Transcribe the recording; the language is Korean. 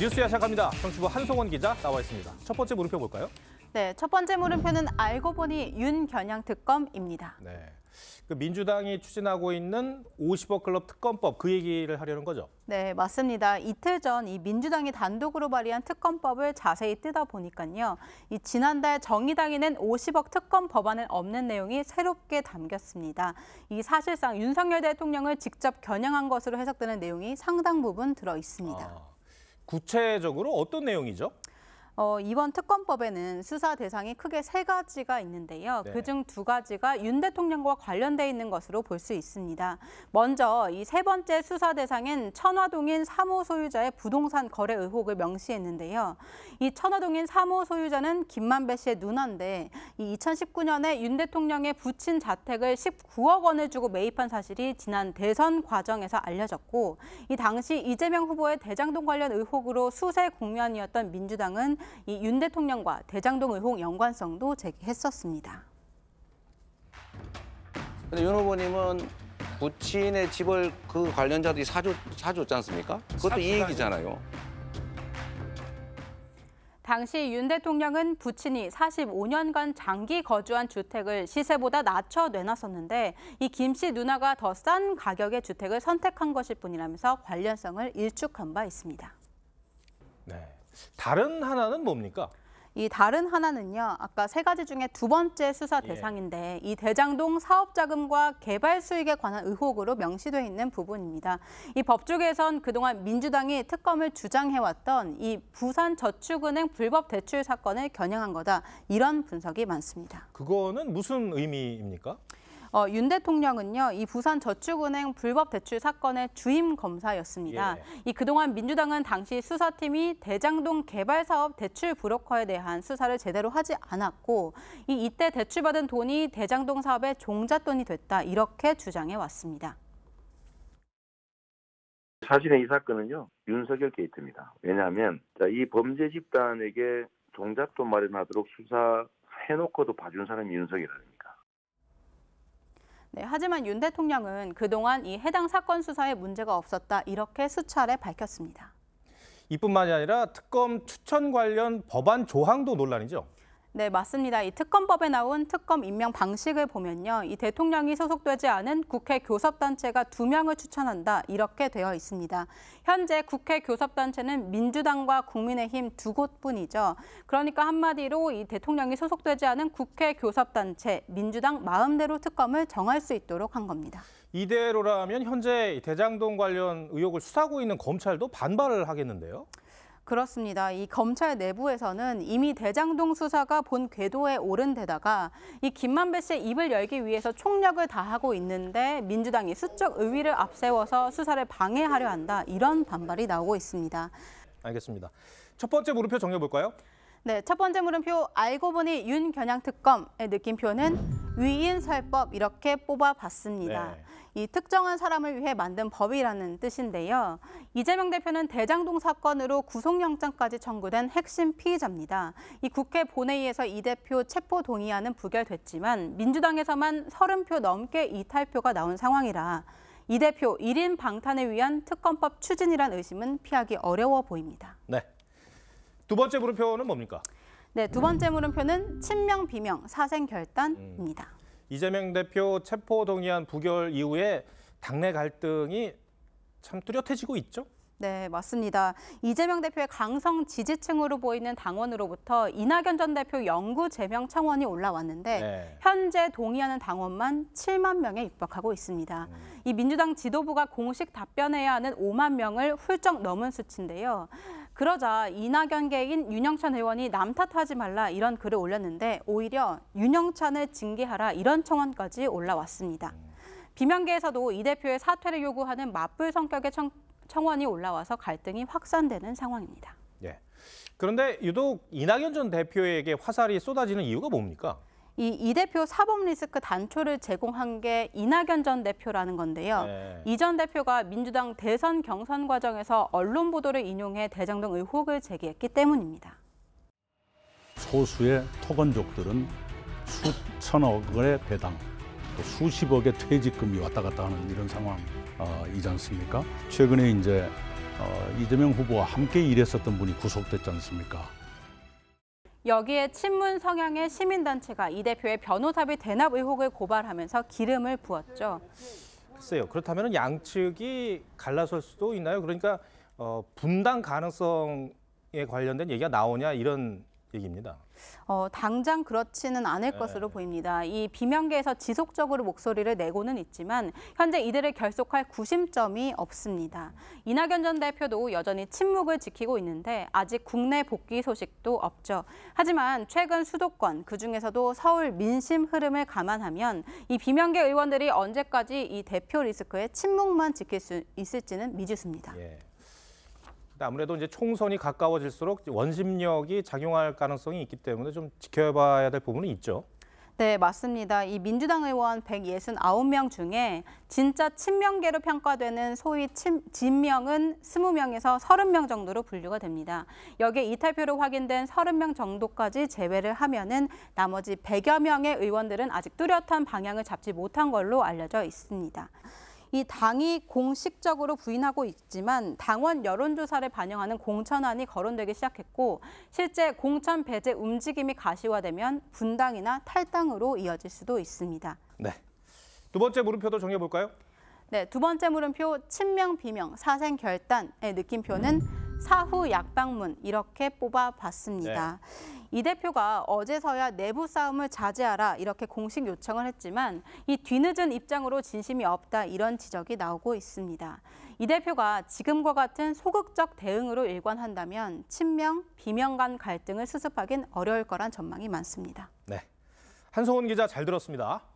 뉴스야 시작합니다. 정치부 한송원 기자 나와 있습니다. 첫 번째 물음표 볼까요? 네, 첫 번째 물음표는 알고 보니 윤겨냥 특검입니다. 네. 그 민주당이 추진하고 있는 50억 클럽 특검법 그 얘기를 하려는 거죠. 네, 맞습니다. 이틀 전 이 민주당이 단독으로 발의한 특검법을 자세히 뜨다 보니까요. 이 지난달 정의당이 낸 50억 특검 법안은 없는 내용이 새롭게 담겼습니다. 이 사실상 윤석열 대통령을 직접 겨냥한 것으로 해석되는 내용이 상당 부분 들어 있습니다. 아. 구체적으로 어떤 내용이죠? 어, 이번 특검법에는 수사 대상이 크게 세 가지가 있는데요. 네. 그중 두 가지가 윤 대통령과 관련돼 있는 것으로 볼 수 있습니다. 먼저 이 세 번째 수사 대상인 천화동인 사무 소유자의 부동산 거래 의혹을 명시했는데요. 이 천화동인 사무 소유자는 김만배 씨의 누나인데 이 2019년에 윤 대통령의 부친 자택을 19억 원을 주고 매입한 사실이 지난 대선 과정에서 알려졌고 이 당시 이재명 후보의 대장동 관련 의혹으로 수세 공면이었던 민주당은 이윤 대통령과 대장동 의혹 연관성도 제기했었습니다. 근데 윤 후보님은 부친의 집을 그 관련자들이 사줬, 사줬지 않습니까? 그것도 이익이잖아요. 당시 윤 대통령은 부친이 45년간 장기 거주한 주택을 시세보다 낮춰 내놨었는데 이김씨 누나가 더 싼 가격의 주택을 선택한 것일 뿐이라면서 관련성을 일축한 바 있습니다. 네. 다른 하나는 뭡니까? 이 다른 하나는요. 아까 세 가지 중에 두 번째 수사 예. 대상인데 예. 이 대장동 사업 자금과 개발 수익에 관한 의혹으로 명시돼 있는 부분입니다. 이 법조계에선 그동안 민주당이 특검을 주장해왔던 이 부산 저축은행 불법 대출 사건을 겨냥한 거다. 이런 분석이 많습니다. 그거는 무슨 의미입니까? 어, 윤 대통령은요 이 부산 저축은행 불법 대출 사건의 주임 검사였습니다. 예. 이 그동안 민주당은 당시 수사팀이 대장동 개발 사업 대출 브로커에 대한 수사를 제대로 하지 않았고 이 이때 대출받은 돈이 대장동 사업의 종잣돈이 됐다 이렇게 주장해 왔습니다. 사실은 이 사건은요 윤석열 게이트입니다. 왜냐하면 이 범죄 집단에게 종잣돈 마련하도록 수사해놓고도 봐준 사람이 윤석열 아닙니까? 네, 하지만 윤 대통령은 그동안 이 해당 사건 수사에 문제가 없었다 이렇게 수차례 밝혔습니다. 이뿐만이 아니라 특검 추천 관련 법안 조항도 논란이죠. 네, 맞습니다. 이 특검법에 나온 특검 임명 방식을 보면요. 이 대통령이 소속되지 않은 국회 교섭단체가 두명을 추천한다. 이렇게 되어 있습니다. 현재 국회 교섭단체는 민주당과 국민의힘 두 곳뿐이죠. 그러니까 한마디로 이 대통령이 소속되지 않은 국회 교섭단체, 민주당 마음대로 특검을 정할 수 있도록 한 겁니다. 이대로라면 현재 대장동 관련 의혹을 수사하고 있는 검찰도 반발을 하겠는데요. 그렇습니다. 이 검찰 내부에서는 이미 대장동 수사가 본 궤도에 오른 데다가 이 김만배 씨의 입을 열기 위해서 총력을 다하고 있는데 민주당이 수적 의위를 앞세워서 수사를 방해하려 한다 이런 반발이 나오고 있습니다. 알겠습니다. 첫 번째 물음표 정리해 볼까요? 네, 첫 번째 물음표 알고 보니 윤겨냥 특검의 느낌표는 위인설법 이렇게 뽑아봤습니다. 네. 이 특정한 사람을 위해 만든 법이라는 뜻인데요. 이재명 대표는 대장동 사건으로 구속영장까지 청구된 핵심 피의자입니다. 이 국회 본회의에서 이 대표 체포 동의안은 부결됐지만 민주당에서만 30표 넘게 이탈표가 나온 상황이라 이 대표 1인 방탄을 위한 특검법 추진이란 의심은 피하기 어려워 보입니다. 네. 두 번째 물음표는 뭡니까? 네, 두 번째 음. 물음표는 친명 비명 사생 결단입니다. 음. 이재명 대표 체포 동의안 부결 이후에 당내 갈등이 참 뚜렷해지고 있죠. 네, 맞습니다. 이재명 대표의 강성 지지층으로 보이는 당원으로부터 이낙연 전 대표 영구 제명 청원이 올라왔는데 네. 현재 동의하는 당원만 7만 명에 육박하고 있습니다. 음. 이 민주당 지도부가 공식 답변해야 하는 5만 명을 훌쩍 넘은 수치인데요. 그러자 이낙연개인 윤영찬 의원이 남탓하지 말라 이런 글을 올렸는데 오히려 윤영찬을 징계하라 이런 청원까지 올라왔습니다. 비명계에서도 이 대표의 사퇴를 요구하는 맞불 성격의 청, 청원이 올라와서 갈등이 확산되는 상황입니다. 예. 그런데 유독 이낙연 전 대표에게 화살이 쏟아지는 이유가 뭡니까? 이, 이 대표 사법 리스크 단초를 제공한 게 이낙연 전 대표라는 건데요. 네. 이전 대표가 민주당 대선 경선 과정에서 언론 보도를 인용해 대장동 의혹을 제기했기 때문입니다. 소수의 토건족들은 수천억의 배당, 또 수십억의 퇴직금이 왔다 갔다 하는 이런 상황이지 어, 않습니까? 최근에 이제 어, 이재명 후보와 함께 일했었던 분이 구속됐지 않습니까? 여기에 친문 성향의 시민단체가 이 대표의 변호사비 대납 의혹을 고발하면서 기름을 부었죠. 글쎄요. 그렇다면 양측이 갈라설 수도 있나요? 그러니까 어, 분당 가능성에 관련된 얘기가 나오냐 이런 얘기입니다. 어, 당장 그렇지는 않을 네. 것으로 보입니다. 이 비명계에서 지속적으로 목소리를 내고는 있지만 현재 이들을 결속할 구심점이 없습니다. 이낙연 전 대표도 여전히 침묵을 지키고 있는데 아직 국내 복귀 소식도 없죠. 하지만 최근 수도권 그중에서도 서울 민심 흐름을 감안하면 이 비명계 의원들이 언제까지 이 대표 리스크에 침묵만 지킬 수 있을지는 미지수입니다. 예. 그러니까 아무래도 이제 총선이 가까워질수록 원심력이 작용할 가능성이 있기 때문에 좀 지켜봐야 될 부분은 있죠. 네, 맞습니다. 이 민주당 의원 169명 중에 진짜 친명계로 평가되는 소위 친, 진명은 20명에서 30명 정도로 분류가 됩니다. 여기에 이탈표로 확인된 30명 정도까지 제외를 하면은 나머지 100여 명의 의원들은 아직 뚜렷한 방향을 잡지 못한 걸로 알려져 있습니다. 이 당이 공식적으로 부인하고 있지만 당원 여론조사를 반영하는 공천안이 거론되기 시작했고 실제 공천 배제 움직임이 가시화되면 분당이나 탈당으로 이어질 수도 있습니다. 네. 두 번째 물음표도 정해볼까요? 네, 두 번째 물음표 친명, 비명, 사생, 결단의 느낌표는 사후 약방문 이렇게 뽑아봤습니다. 네. 이 대표가 어제서야 내부 싸움을 자제하라 이렇게 공식 요청을 했지만 이 뒤늦은 입장으로 진심이 없다 이런 지적이 나오고 있습니다. 이 대표가 지금과 같은 소극적 대응으로 일관한다면 친명, 비명 간 갈등을 수습하긴 어려울 거란 전망이 많습니다. 네, 한성훈 기자 잘 들었습니다.